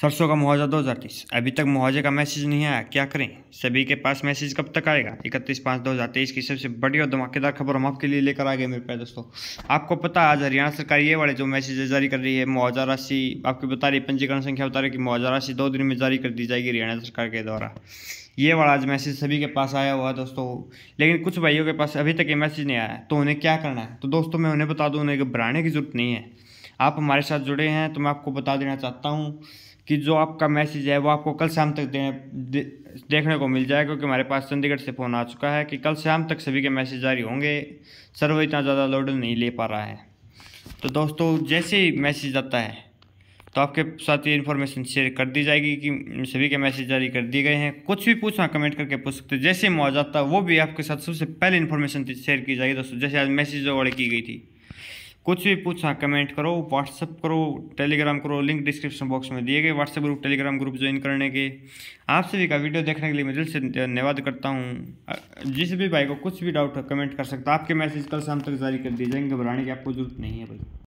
सरसों का मुआवजा दो हज़ार तेईस अभी तक मुआवजे का मैसेज नहीं आया क्या करें सभी के पास मैसेज कब तक आएगा इकतीस पाँच दो हज़ार तेईस की सबसे बड़ी और धमाकेदार खबर हम आपके लिए लेकर आ गए मेरे प्यारे दोस्तों आपको पता है आज हरियाणा सरकार ये वाले जो मैसेज जारी कर रही है मुआवजा राशि आपकी बता रही पंजीकरण संख्या बता रही कि मुआवजा राशि दो दिन में जारी कर दी जाएगी हरियाणा सरकार के द्वारा ये वाला आज मैसेज सभी के पास आया हुआ है दोस्तों लेकिन कुछ भाइयों के पास अभी तक ये मैसेज नहीं आया तो उन्हें क्या करना है तो दोस्तों मैं उन्हें बता दूँ उन्हें घबराने की जरूरत नहीं है आप हमारे साथ जुड़े हैं तो मैं आपको बता देना चाहता हूँ कि जो आपका मैसेज है वो आपको कल शाम तक दे, दे, देखने को मिल जाएगा क्योंकि हमारे पास चंडीगढ़ से फ़ोन आ चुका है कि कल शाम तक सभी के मैसेज जारी होंगे सर्वर इतना ज़्यादा लोड नहीं ले पा रहा है तो दोस्तों जैसे ही मैसेज आता है तो आपके साथ ये इन्फॉर्मेशन शेयर कर दी जाएगी कि सभी के मैसेज जारी कर दिए गए हैं कुछ भी पूछना कमेंट करके पूछ सकते जैसे मौज आता वो भी आपके साथ सबसे पहले इन्फॉर्मेशन शेयर की जाएगी दोस्तों जैसे आज मैसेज वाली की गई थी कुछ भी पूछा कमेंट करो व्हाट्सअप करो टेलीग्राम करो लिंक डिस्क्रिप्शन बॉक्स में दिए गए WhatsApp group Telegram group join करने के आप सभी का वीडियो देखने के लिए मैं दिल से धन्यवाद करता हूँ जिस भी भाई को कुछ भी डाउट हो कमेंट कर सकता आपके मैसेज कल शाम तक जारी कर दिए जाएंगे घबराने की आपको जरूरत नहीं है भाई